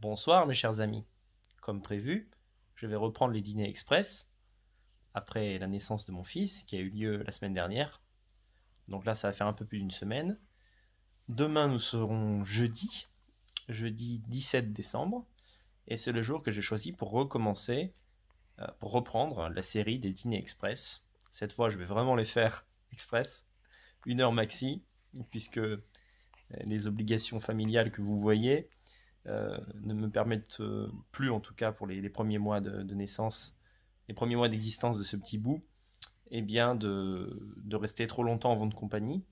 Bonsoir mes chers amis. Comme prévu, je vais reprendre les dîners express après la naissance de mon fils qui a eu lieu la semaine dernière. Donc là, ça va faire un peu plus d'une semaine. Demain, nous serons jeudi, jeudi 17 décembre, et c'est le jour que j'ai choisi pour recommencer, euh, pour reprendre la série des dîners express. Cette fois, je vais vraiment les faire express, une heure maxi, puisque euh, les obligations familiales que vous voyez, euh, ne me permettent euh, plus, en tout cas pour les, premiers mois de, naissance, les premiers mois d'existence de ce petit bout, et eh bien de, rester trop longtemps en vente compagnie,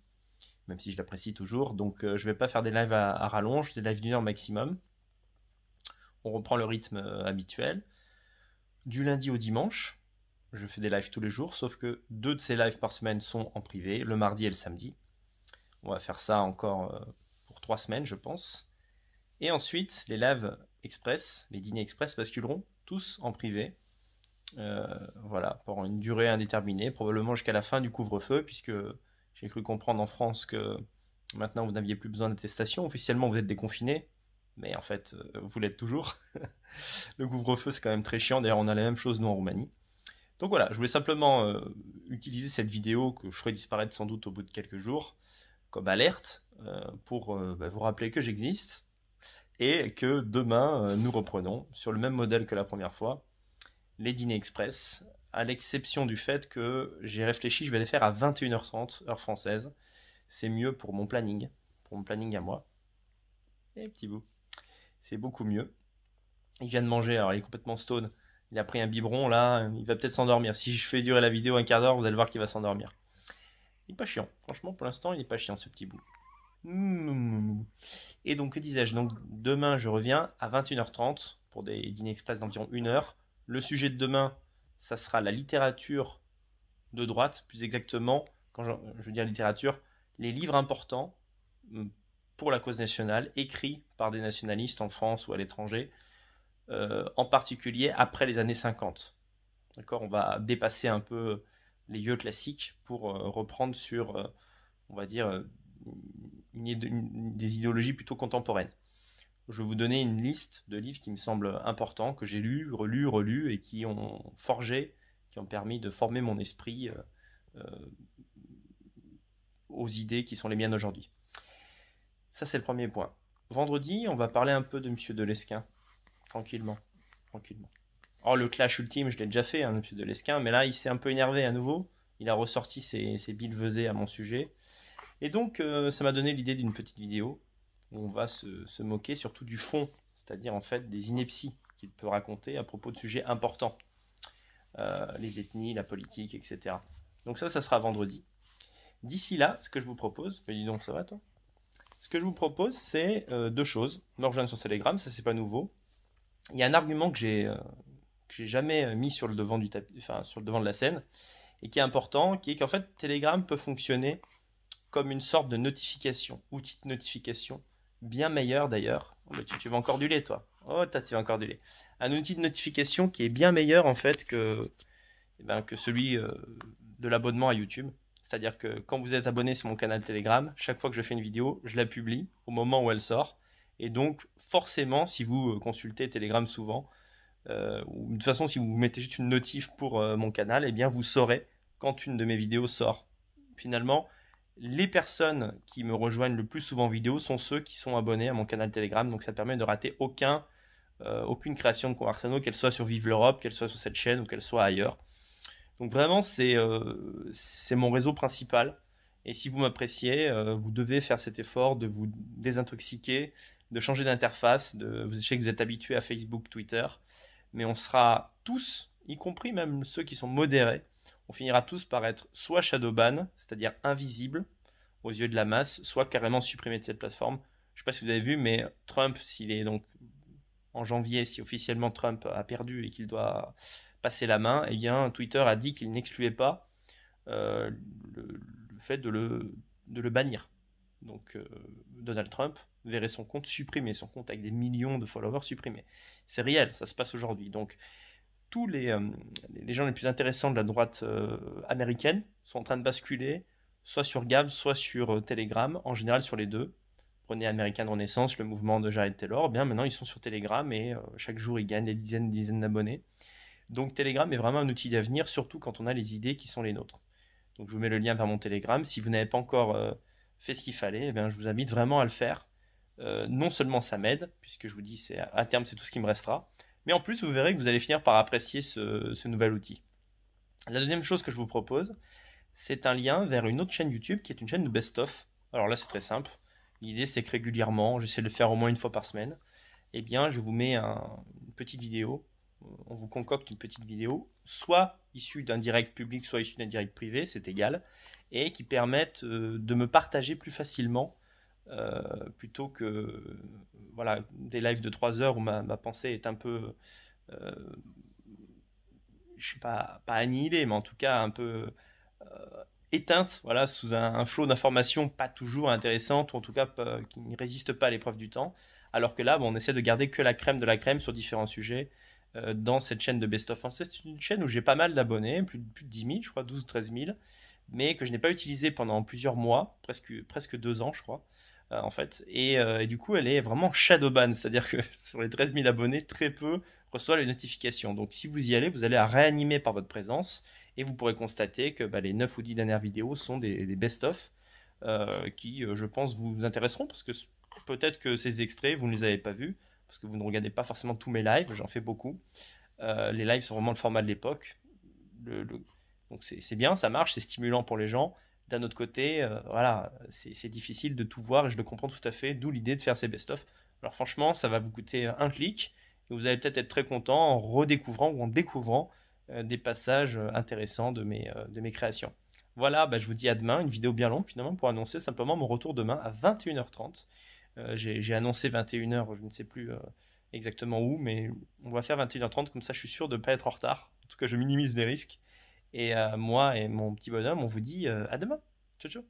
même si je l'apprécie toujours. Donc euh, je ne vais pas faire des lives à, à rallonge, des lives d'une heure maximum. On reprend le rythme habituel. Du lundi au dimanche, je fais des lives tous les jours, sauf que deux de ces lives par semaine sont en privé, le mardi et le samedi. On va faire ça encore pour trois semaines, je pense. Et ensuite, les laves express, les dîners express basculeront tous en privé. Euh, voilà, pour une durée indéterminée, probablement jusqu'à la fin du couvre-feu, puisque j'ai cru comprendre en France que maintenant vous n'aviez plus besoin d'attestation. Officiellement, vous êtes déconfiné, mais en fait, euh, vous l'êtes toujours. le couvre-feu, c'est quand même très chiant. D'ailleurs, on a la même chose, nous, en Roumanie. Donc voilà, je voulais simplement euh, utiliser cette vidéo que je ferai disparaître sans doute au bout de quelques jours comme alerte pour bah, vous rappeler que j'existe et que demain, euh, nous reprenons, sur le même modèle que la première fois, les dîners express, à l'exception du fait que j'ai réfléchi, je vais les faire à 21h30, heure française. C'est mieux pour mon planning, pour mon planning à moi. Et eh, petit bout. C'est beaucoup mieux. Il vient de manger, alors il est complètement stone. Il a pris un biberon, là, il va peut-être s'endormir. Si je fais durer la vidéo un quart d'heure, vous allez voir qu'il va s'endormir. Il n'est pas chiant. Franchement, pour l'instant, il n'est pas chiant ce petit bout. Et donc, que disais-je Donc, demain, je reviens à 21h30 pour des dîners express d'environ une heure. Le sujet de demain, ça sera la littérature de droite, plus exactement, quand je, dis veux dire littérature, les livres importants mm, pour la cause nationale, écrits par des nationalistes en France ou à l'étranger, euh, en particulier après les années 50. D'accord On va dépasser un peu les lieux classiques pour euh, reprendre sur, euh, on va dire, des idéologies plutôt contemporaines. Je vais vous donner une liste de livres qui me semblent importants, que j'ai lus, relus, relus, et qui ont forgé, qui ont permis de former mon esprit euh, euh, aux idées qui sont les miennes aujourd'hui. Ça, c'est le premier point. Vendredi, on va parler un peu de Monsieur Delesquin, tranquillement, tranquillement. Oh, le clash ultime, je l'ai déjà fait, M. Hein, Monsieur Lesquin, mais là, il s'est un peu énervé à nouveau. Il a ressorti ses, ses à mon sujet. Et donc, euh, ça m'a donné l'idée d'une petite vidéo où on va se, moquer surtout du fond, c'est-à-dire en fait des inepties qu'il peut raconter à propos de sujets importants, euh, les ethnies, la politique, etc. Donc ça, ça sera vendredi. D'ici là, ce que je vous propose, mais dis donc, ça va toi Ce que je vous propose, c'est euh, deux choses. Me rejoindre sur Telegram, ça c'est pas nouveau. Il y a un argument que j'ai j'ai jamais mis sur le devant du tapis, enfin sur le devant de la scène, et qui est important, qui est qu'en fait Telegram peut fonctionner comme une sorte de notification, outil de notification, bien meilleur d'ailleurs. Oh, tu, tu encore du lait, toi. Oh, tu veux encore du lait. Un outil de notification qui est bien meilleur en fait que, eh ben, que celui euh, de l'abonnement à YouTube. C'est-à-dire que quand vous êtes abonné sur mon canal Telegram, chaque fois que je fais une vidéo, je la publie au moment où elle sort. Et donc, forcément, si vous euh, consultez Telegram souvent, euh, ou de toute façon, si vous mettez juste une notif pour mon canal, et eh bien, vous saurez quand une de mes vidéos sort. Finalement, les personnes qui me rejoignent le plus souvent en vidéo sont ceux qui sont abonnés à mon canal Telegram. Donc ça permet de rater aucun, euh, aucune création de Conversano, qu'elle soit sur Vive l'Europe, qu'elle soit sur cette chaîne ou qu'elle soit ailleurs. Donc vraiment, c'est euh, mon réseau principal. Et si vous m'appréciez, euh, vous devez faire cet effort de vous désintoxiquer, de changer d'interface. De... Vous savez que vous êtes habitué à Facebook, Twitter. Mais on sera tous, y compris même ceux qui sont modérés, on finira tous par être soit shadowban, c'est-à-dire invisible aux yeux de la masse, soit carrément supprimé de cette plateforme. Je ne sais pas si vous avez vu, mais Trump, s'il est donc en janvier, si officiellement Trump a perdu et qu'il doit passer la main, eh bien Twitter a dit qu'il n'excluait pas euh, le, fait de le, de le bannir. Donc euh, Donald Trump verrait son compte supprimé, son compte avec des millions de followers supprimés. C'est réel, ça se passe aujourd'hui. Donc tous euh, les, les, gens les plus intéressants de la droite euh, américaine sont en train de basculer soit sur Gab, soit sur euh, Telegram, en général sur les deux. Prenez de Renaissance, le mouvement de Jared Taylor, eh bien maintenant ils sont sur Telegram et chaque jour ils gagnent des dizaines et dizaines d'abonnés. Donc Telegram est vraiment un outil d'avenir, surtout quand on a les idées qui sont les nôtres. Donc je vous mets le lien vers mon Telegram. Si vous n'avez pas encore fait ce qu'il fallait, eh bien, je vous invite vraiment à le faire. non seulement ça m'aide, puisque je vous dis c'est à terme c'est tout ce qui me restera, mais en plus, vous verrez que vous allez finir par apprécier ce, nouvel outil. La deuxième chose que je vous propose, c'est un lien vers une autre chaîne YouTube qui est une chaîne de best-of. Alors là, c'est très simple. L'idée, c'est que régulièrement, j'essaie de le faire au moins une fois par semaine, eh bien, je vous mets un, une petite vidéo. On vous concocte une petite vidéo, soit issue d'un direct public, soit issue d'un direct privé, c'est égal, et qui permettent euh, de me partager plus facilement euh, plutôt que voilà, des lives de 3 heures où ma, pensée est un peu euh, je suis pas pas annihilée mais en tout cas un peu euh, éteinte, voilà, sous un, flot d'informations pas toujours intéressantes, ou en tout cas qui ne résiste pas à l'épreuve du temps. Alors que là, on essaie de garder que la crème de la crème sur différents sujets dans cette chaîne de Best of Français. C'est une chaîne où j'ai pas mal d'abonnés, plus, plus, de 10 000, je crois, 12 13 000, mais que je n'ai pas utilisé pendant plusieurs mois, presque, presque deux ans, je crois. Euh, en fait. Euh, et, du coup, elle est vraiment shadowban, c'est-à-dire que sur les 13 000 abonnés, très peu reçoivent les notifications. Donc si vous y allez, vous allez la réanimer par votre présence et vous pourrez constater que bah, les 9 ou 10 dernières vidéos sont des, best-of euh, qui, je pense, vous intéresseront parce que peut-être que ces extraits, vous ne les avez pas vus parce que vous ne regardez pas forcément tous mes lives, j'en fais beaucoup. les lives sont vraiment le format de l'époque. Donc c'est bien, ça marche, c'est stimulant pour les gens d'un autre côté, euh, voilà, c'est difficile de tout voir et je le comprends tout à fait, d'où l'idée de faire ces best-of. Alors franchement, ça va vous coûter un clic et vous allez peut-être être très content en redécouvrant ou en découvrant euh, des passages euh, intéressants de mes, de mes créations. Voilà, bah, je vous dis à demain, une vidéo bien longue finalement pour annoncer simplement mon retour demain à 21h30. J'ai annoncé 21h, je ne sais plus exactement où, mais on va faire 21h30, comme ça je suis sûr de ne pas être en retard. En tout cas, je minimise les risques. Et euh, moi et mon petit bonhomme, on vous dit euh, à demain. Ciao, ciao.